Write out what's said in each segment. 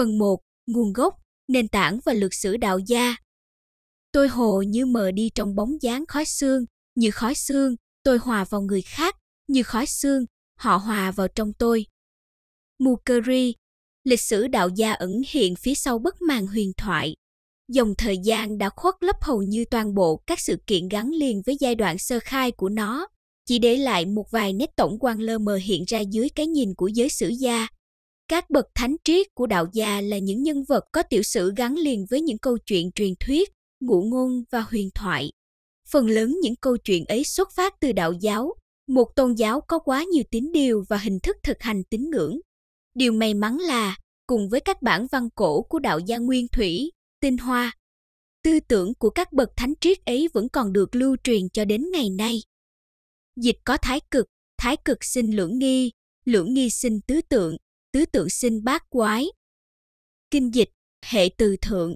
Phần 1. Nguồn gốc, nền tảng và lược sử đạo gia. Tôi hồ như mờ đi trong bóng dáng khói xương, như khói xương, tôi hòa vào người khác, như khói xương, họ hòa vào trong tôi. Mukherjee, lịch sử đạo gia ẩn hiện phía sau bức màn huyền thoại. Dòng thời gian đã khuất lấp hầu như toàn bộ các sự kiện gắn liền với giai đoạn sơ khai của nó, chỉ để lại một vài nét tổng quan lơ mờ hiện ra dưới cái nhìn của giới sử gia các bậc thánh triết của đạo gia là những nhân vật có tiểu sử gắn liền với những câu chuyện truyền thuyết, ngụ ngôn và huyền thoại. Phần lớn những câu chuyện ấy xuất phát từ đạo giáo, một tôn giáo có quá nhiều tín điều và hình thức thực hành tín ngưỡng. Điều may mắn là, cùng với các bản văn cổ của đạo gia Nguyên Thủy, Tinh Hoa, tư tưởng của các bậc thánh triết ấy vẫn còn được lưu truyền cho đến ngày nay. Dịch có thái cực, thái cực sinh lưỡng nghi, lưỡng nghi sinh tứ tượng, tứ tự sinh bát quái. Kinh dịch, hệ từ thượng.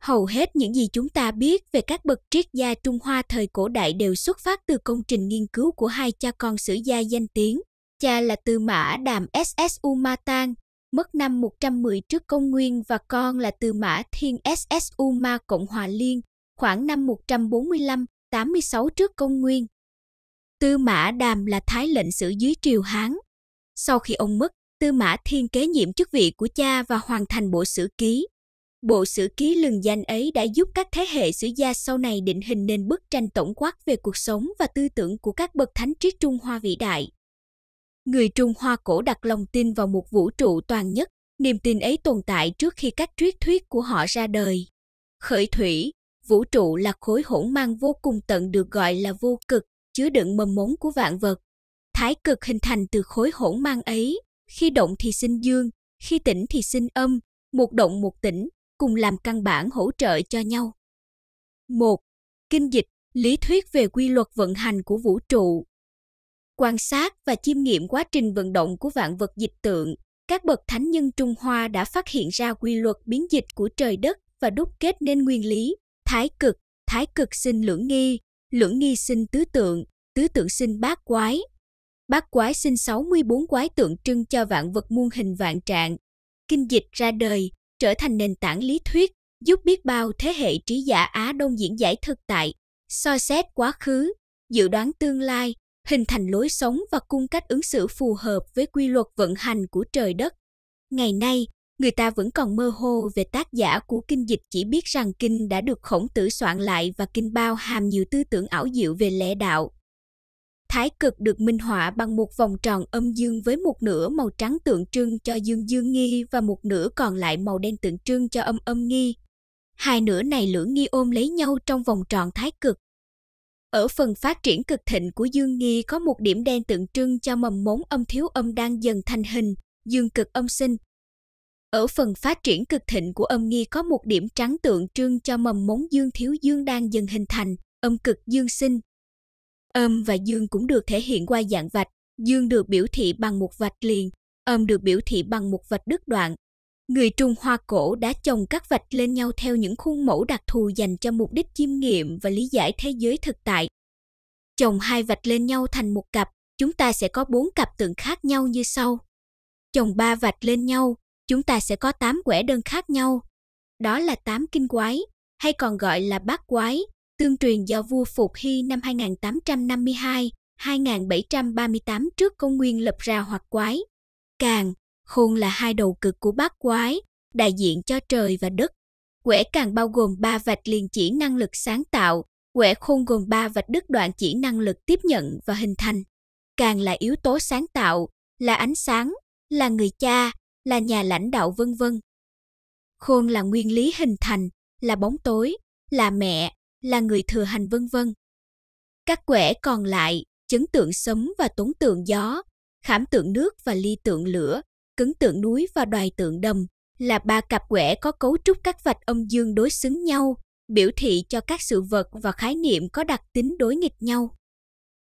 Hầu hết những gì chúng ta biết về các bậc triết gia Trung Hoa thời cổ đại đều xuất phát từ công trình nghiên cứu của hai cha con sử gia danh tiếng. Cha là Tư Mã Đàm SS Ma Tang, mất năm 110 trước công nguyên và con là Tư Mã Thiên SS Ma Cộng Hòa Liên, khoảng năm 145, 86 trước công nguyên. Tư Mã Đàm là thái lệnh sử dưới triều Hán. Sau khi ông mất Tư Mã Thiên kế nhiệm chức vị của cha và hoàn thành bộ sử ký. Bộ sử ký lừng danh ấy đã giúp các thế hệ sử gia sau này định hình nên bức tranh tổng quát về cuộc sống và tư tưởng của các bậc thánh triết Trung Hoa vĩ đại. Người Trung Hoa cổ đặt lòng tin vào một vũ trụ toàn nhất, niềm tin ấy tồn tại trước khi các triết thuyết của họ ra đời. Khởi thủy, vũ trụ là khối hỗn mang vô cùng tận được gọi là vô cực, chứa đựng mầm mống của vạn vật. Thái cực hình thành từ khối hỗn mang ấy, khi động thì sinh dương, khi tĩnh thì sinh âm, một động một tĩnh, cùng làm căn bản hỗ trợ cho nhau. 1. Kinh dịch, lý thuyết về quy luật vận hành của vũ trụ. Quan sát và chiêm nghiệm quá trình vận động của vạn vật dịch tượng, các bậc thánh nhân Trung Hoa đã phát hiện ra quy luật biến dịch của trời đất và đúc kết nên nguyên lý, thái cực, thái cực sinh lưỡng nghi, lưỡng nghi sinh tứ tượng, tứ tượng sinh bát quái, bát quái sinh 64 quái tượng trưng cho vạn vật muôn hình vạn trạng. Kinh dịch ra đời, trở thành nền tảng lý thuyết, giúp biết bao thế hệ trí giả Á Đông diễn giải thực tại, so xét quá khứ, dự đoán tương lai, hình thành lối sống và cung cách ứng xử phù hợp với quy luật vận hành của trời đất. Ngày nay, người ta vẫn còn mơ hồ về tác giả của kinh dịch chỉ biết rằng kinh đã được khổng tử soạn lại và kinh bao hàm nhiều tư tưởng ảo diệu về lẽ đạo Thái cực được minh họa bằng một vòng tròn âm dương với một nửa màu trắng tượng trưng cho dương dương nghi và một nửa còn lại màu đen tượng trưng cho âm âm nghi. Hai nửa này lưỡng nghi ôm lấy nhau trong vòng tròn thái cực. Ở phần phát triển cực thịnh của dương nghi có một điểm đen tượng trưng cho mầm mống âm thiếu âm đang dần thành hình, dương cực âm sinh. Ở phần phát triển cực thịnh của âm nghi có một điểm trắng tượng trưng cho mầm mống dương thiếu dương đang dần hình thành, âm cực dương sinh, Âm và dương cũng được thể hiện qua dạng vạch, dương được biểu thị bằng một vạch liền, âm được biểu thị bằng một vạch đứt đoạn. Người Trung Hoa cổ đã chồng các vạch lên nhau theo những khuôn mẫu đặc thù dành cho mục đích chiêm nghiệm và lý giải thế giới thực tại. Chồng hai vạch lên nhau thành một cặp, chúng ta sẽ có bốn cặp tượng khác nhau như sau. Chồng ba vạch lên nhau, chúng ta sẽ có tám quẻ đơn khác nhau. Đó là tám kinh quái, hay còn gọi là bát quái, tương truyền do vua Phục Hy năm 2852, 2738 trước công nguyên lập ra hoặc quái. Càng, khôn là hai đầu cực của bát quái, đại diện cho trời và đất. Quẻ càng bao gồm ba vạch liền chỉ năng lực sáng tạo, quẻ khôn gồm ba vạch đứt đoạn chỉ năng lực tiếp nhận và hình thành. Càng là yếu tố sáng tạo, là ánh sáng, là người cha, là nhà lãnh đạo vân vân. Khôn là nguyên lý hình thành, là bóng tối, là mẹ, là người thừa hành vân vân. Các quẻ còn lại, chấn tượng sấm và tốn tượng gió, khảm tượng nước và ly tượng lửa, cứng tượng núi và đoài tượng đầm là ba cặp quẻ có cấu trúc các vạch âm dương đối xứng nhau, biểu thị cho các sự vật và khái niệm có đặc tính đối nghịch nhau.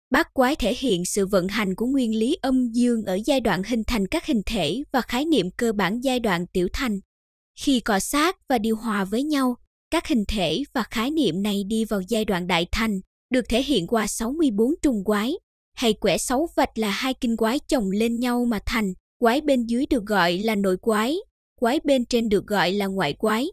Bát quái thể hiện sự vận hành của nguyên lý âm dương ở giai đoạn hình thành các hình thể và khái niệm cơ bản giai đoạn tiểu thành. Khi cọ sát và điều hòa với nhau, các hình thể và khái niệm này đi vào giai đoạn đại thành, được thể hiện qua 64 trung quái, hay quẻ sáu vạch là hai kinh quái chồng lên nhau mà thành, quái bên dưới được gọi là nội quái, quái bên trên được gọi là ngoại quái.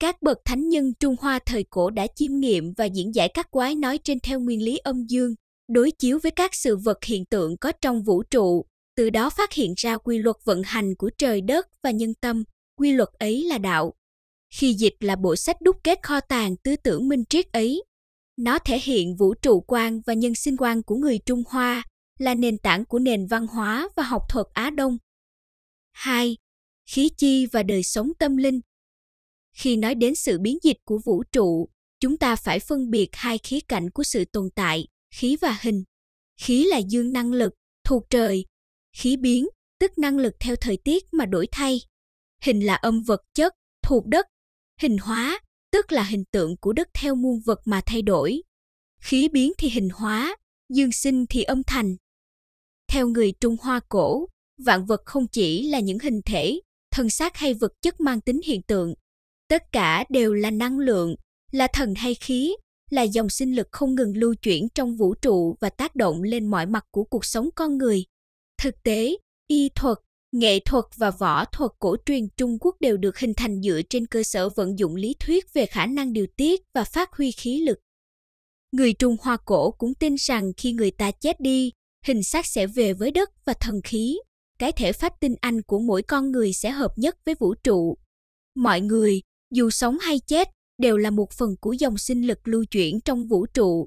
Các bậc thánh nhân Trung Hoa thời cổ đã chiêm nghiệm và diễn giải các quái nói trên theo nguyên lý âm dương, đối chiếu với các sự vật hiện tượng có trong vũ trụ, từ đó phát hiện ra quy luật vận hành của trời đất và nhân tâm, quy luật ấy là đạo khi dịch là bộ sách đúc kết kho tàng tư tưởng minh triết ấy. Nó thể hiện vũ trụ quan và nhân sinh quan của người Trung Hoa, là nền tảng của nền văn hóa và học thuật Á Đông. 2. Khí chi và đời sống tâm linh Khi nói đến sự biến dịch của vũ trụ, chúng ta phải phân biệt hai khía cạnh của sự tồn tại, khí và hình. Khí là dương năng lực, thuộc trời. Khí biến, tức năng lực theo thời tiết mà đổi thay. Hình là âm vật chất, thuộc đất, Hình hóa, tức là hình tượng của đất theo muôn vật mà thay đổi. Khí biến thì hình hóa, dương sinh thì âm thành. Theo người Trung Hoa cổ, vạn vật không chỉ là những hình thể, thân xác hay vật chất mang tính hiện tượng. Tất cả đều là năng lượng, là thần hay khí, là dòng sinh lực không ngừng lưu chuyển trong vũ trụ và tác động lên mọi mặt của cuộc sống con người. Thực tế, y thuật, nghệ thuật và võ thuật cổ truyền Trung Quốc đều được hình thành dựa trên cơ sở vận dụng lý thuyết về khả năng điều tiết và phát huy khí lực. Người Trung Hoa cổ cũng tin rằng khi người ta chết đi, hình xác sẽ về với đất và thần khí. Cái thể phát tinh anh của mỗi con người sẽ hợp nhất với vũ trụ. Mọi người, dù sống hay chết, đều là một phần của dòng sinh lực lưu chuyển trong vũ trụ.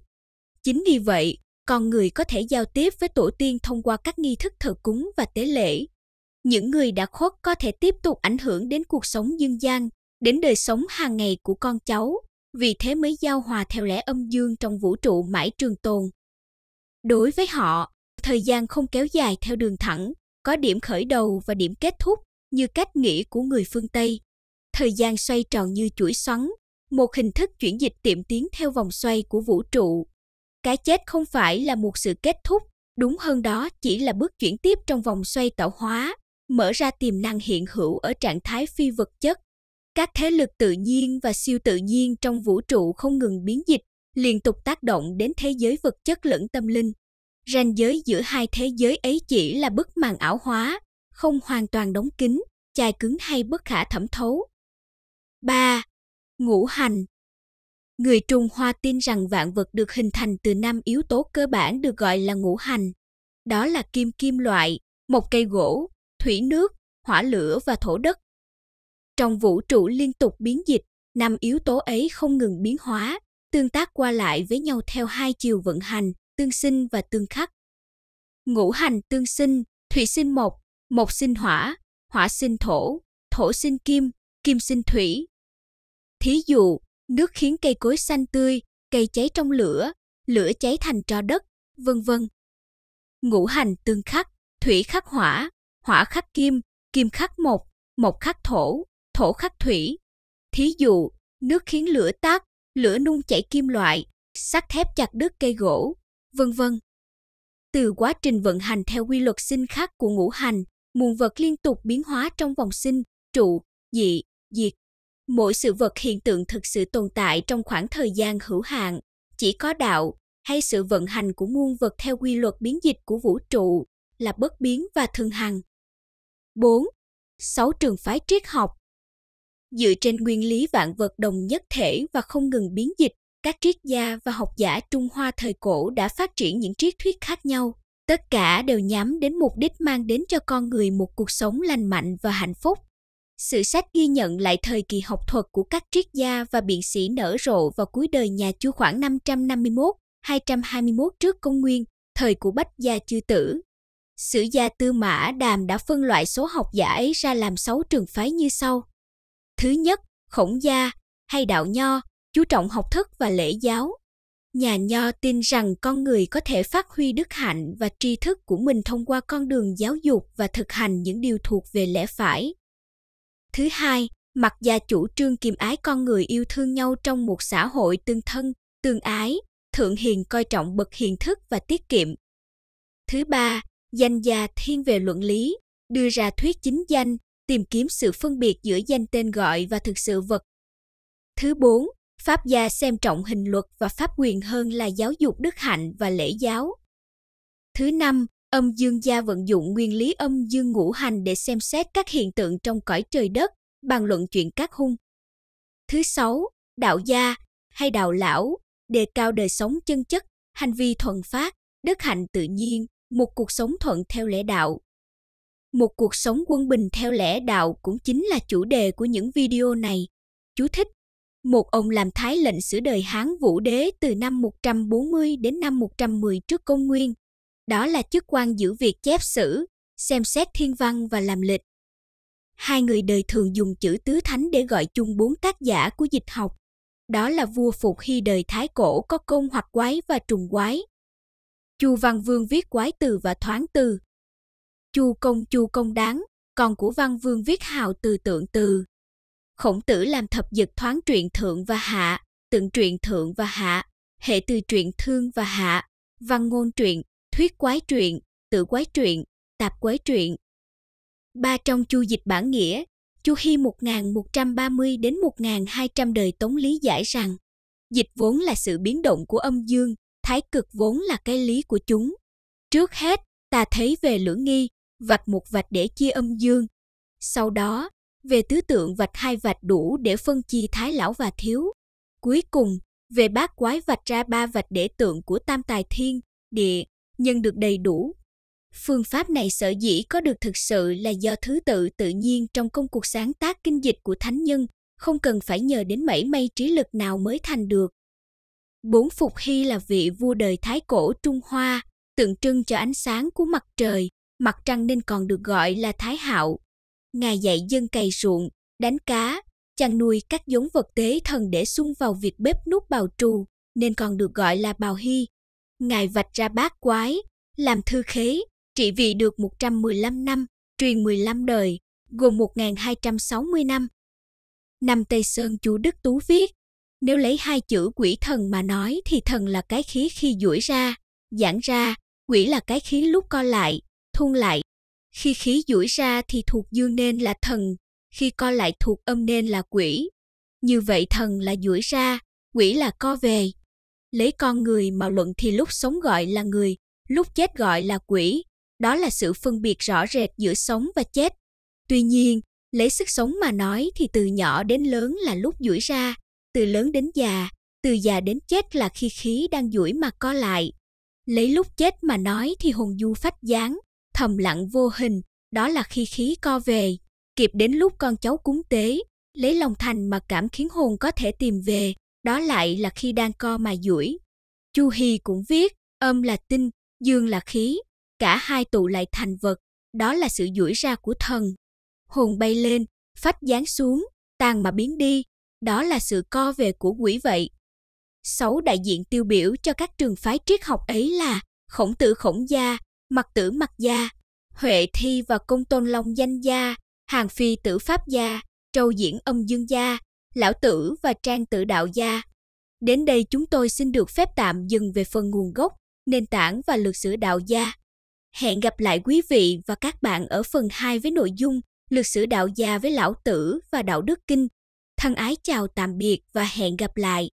Chính vì vậy, con người có thể giao tiếp với tổ tiên thông qua các nghi thức thờ cúng và tế lễ những người đã khuất có thể tiếp tục ảnh hưởng đến cuộc sống dân gian, đến đời sống hàng ngày của con cháu, vì thế mới giao hòa theo lẽ âm dương trong vũ trụ mãi trường tồn. Đối với họ, thời gian không kéo dài theo đường thẳng, có điểm khởi đầu và điểm kết thúc như cách nghĩ của người phương Tây. Thời gian xoay tròn như chuỗi xoắn, một hình thức chuyển dịch tiệm tiến theo vòng xoay của vũ trụ. Cái chết không phải là một sự kết thúc, đúng hơn đó chỉ là bước chuyển tiếp trong vòng xoay tạo hóa mở ra tiềm năng hiện hữu ở trạng thái phi vật chất các thế lực tự nhiên và siêu tự nhiên trong vũ trụ không ngừng biến dịch liên tục tác động đến thế giới vật chất lẫn tâm linh ranh giới giữa hai thế giới ấy chỉ là bức màn ảo hóa không hoàn toàn đóng kín chai cứng hay bất khả thẩm thấu 3. Ngũ hành Người Trung Hoa tin rằng vạn vật được hình thành từ năm yếu tố cơ bản được gọi là ngũ hành. Đó là kim kim loại, một cây gỗ, thủy nước, hỏa lửa và thổ đất. Trong vũ trụ liên tục biến dịch, năm yếu tố ấy không ngừng biến hóa, tương tác qua lại với nhau theo hai chiều vận hành, tương sinh và tương khắc. Ngũ hành tương sinh, thủy sinh mộc, mộc sinh hỏa, hỏa sinh thổ, thổ sinh kim, kim sinh thủy. Thí dụ, nước khiến cây cối xanh tươi, cây cháy trong lửa, lửa cháy thành tro đất, vân vân. Ngũ hành tương khắc, thủy khắc hỏa, hỏa khắc kim, kim khắc mộc, mộc khắc thổ, thổ khắc thủy. Thí dụ, nước khiến lửa tắt, lửa nung chảy kim loại, sắt thép chặt đứt cây gỗ, vân vân. Từ quá trình vận hành theo quy luật sinh khắc của ngũ hành, muôn vật liên tục biến hóa trong vòng sinh, trụ, dị, diệt. Mỗi sự vật hiện tượng thực sự tồn tại trong khoảng thời gian hữu hạn, chỉ có đạo hay sự vận hành của muôn vật theo quy luật biến dịch của vũ trụ là bất biến và thường hằng. 4. Sáu trường phái triết học Dựa trên nguyên lý vạn vật đồng nhất thể và không ngừng biến dịch, các triết gia và học giả Trung Hoa thời cổ đã phát triển những triết thuyết khác nhau. Tất cả đều nhắm đến mục đích mang đến cho con người một cuộc sống lành mạnh và hạnh phúc. sự sách ghi nhận lại thời kỳ học thuật của các triết gia và biện sĩ nở rộ vào cuối đời nhà Chu khoảng 551, 221 trước công nguyên, thời của Bách Gia Chư Tử, sử gia tư mã đàm đã phân loại số học giả ấy ra làm 6 trường phái như sau. Thứ nhất, khổng gia hay đạo nho, chú trọng học thức và lễ giáo. Nhà nho tin rằng con người có thể phát huy đức hạnh và tri thức của mình thông qua con đường giáo dục và thực hành những điều thuộc về lẽ phải. Thứ hai, mặc gia chủ trương kiềm ái con người yêu thương nhau trong một xã hội tương thân, tương ái, thượng hiền coi trọng bậc hiền thức và tiết kiệm. Thứ ba, Danh gia thiên về luận lý, đưa ra thuyết chính danh, tìm kiếm sự phân biệt giữa danh tên gọi và thực sự vật. Thứ bốn, Pháp gia xem trọng hình luật và pháp quyền hơn là giáo dục đức hạnh và lễ giáo. Thứ năm, âm dương gia vận dụng nguyên lý âm dương ngũ hành để xem xét các hiện tượng trong cõi trời đất, bàn luận chuyện các hung. Thứ sáu, đạo gia hay đạo lão, đề cao đời sống chân chất, hành vi thuần phát, đức hạnh tự nhiên, một cuộc sống thuận theo lẽ đạo một cuộc sống quân bình theo lẽ đạo cũng chính là chủ đề của những video này chú thích một ông làm thái lệnh sử đời Hán Vũ Đế từ năm 140 đến năm 110 trước công nguyên. Đó là chức quan giữ việc chép sử, xem xét thiên văn và làm lịch. Hai người đời thường dùng chữ tứ thánh để gọi chung bốn tác giả của dịch học. Đó là vua Phục Hy đời Thái Cổ có công hoặc quái và trùng quái. Chu Văn Vương viết quái từ và thoáng từ. Chu công chu công đáng, còn của Văn Vương viết hào từ tượng từ. Khổng tử làm thập dịch thoáng truyện thượng và hạ, tượng truyện thượng và hạ, hệ từ truyện thương và hạ, văn ngôn truyện, thuyết quái truyện, tự quái truyện, tạp quái truyện. Ba trong chu dịch bản nghĩa, Chu Hy 1130 đến 1200 đời Tống lý giải rằng dịch vốn là sự biến động của âm dương, thái cực vốn là cái lý của chúng. Trước hết, ta thấy về lưỡng nghi, vạch một vạch để chia âm dương. Sau đó, về tứ tượng vạch hai vạch đủ để phân chia thái lão và thiếu. Cuối cùng, về bát quái vạch ra ba vạch để tượng của tam tài thiên, địa, nhân được đầy đủ. Phương pháp này sở dĩ có được thực sự là do thứ tự tự nhiên trong công cuộc sáng tác kinh dịch của thánh nhân, không cần phải nhờ đến mảy may trí lực nào mới thành được. Bốn Phục Hy là vị vua đời Thái cổ Trung Hoa, tượng trưng cho ánh sáng của mặt trời, mặt trăng nên còn được gọi là Thái Hạo. Ngài dạy dân cày ruộng, đánh cá, chăn nuôi các giống vật tế thần để xung vào việc bếp nút bào trù, nên còn được gọi là bào hy. Ngài vạch ra bát quái, làm thư khế, trị vì được 115 năm, truyền 15 đời, gồm 1260 năm. Năm Tây Sơn chú Đức Tú viết, nếu lấy hai chữ quỷ thần mà nói thì thần là cái khí khi duỗi ra, giãn ra, quỷ là cái khí lúc co lại, thun lại. Khi khí duỗi ra thì thuộc dương nên là thần, khi co lại thuộc âm nên là quỷ. Như vậy thần là duỗi ra, quỷ là co về. Lấy con người mà luận thì lúc sống gọi là người, lúc chết gọi là quỷ. Đó là sự phân biệt rõ rệt giữa sống và chết. Tuy nhiên, lấy sức sống mà nói thì từ nhỏ đến lớn là lúc duỗi ra, từ lớn đến già, từ già đến chết là khi khí đang duỗi mà co lại. Lấy lúc chết mà nói thì hồn du phách dáng, thầm lặng vô hình, đó là khi khí co về. Kịp đến lúc con cháu cúng tế, lấy lòng thành mà cảm khiến hồn có thể tìm về, đó lại là khi đang co mà duỗi. Chu Hy cũng viết, âm là tinh, dương là khí, cả hai tụ lại thành vật, đó là sự duỗi ra của thần. Hồn bay lên, phách dán xuống, tàn mà biến đi, đó là sự co về của quỷ vậy. Sáu đại diện tiêu biểu cho các trường phái triết học ấy là Khổng Tử Khổng Gia, Mặc Tử Mặc Gia, Huệ Thi và Công Tôn Long Danh Gia, Hàng Phi Tử Pháp Gia, châu Diễn Âm Dương Gia, Lão Tử và Trang Tử Đạo Gia. Đến đây chúng tôi xin được phép tạm dừng về phần nguồn gốc, nền tảng và lược sử đạo gia. Hẹn gặp lại quý vị và các bạn ở phần 2 với nội dung lược sử đạo gia với lão tử và đạo đức kinh thân ái chào tạm biệt và hẹn gặp lại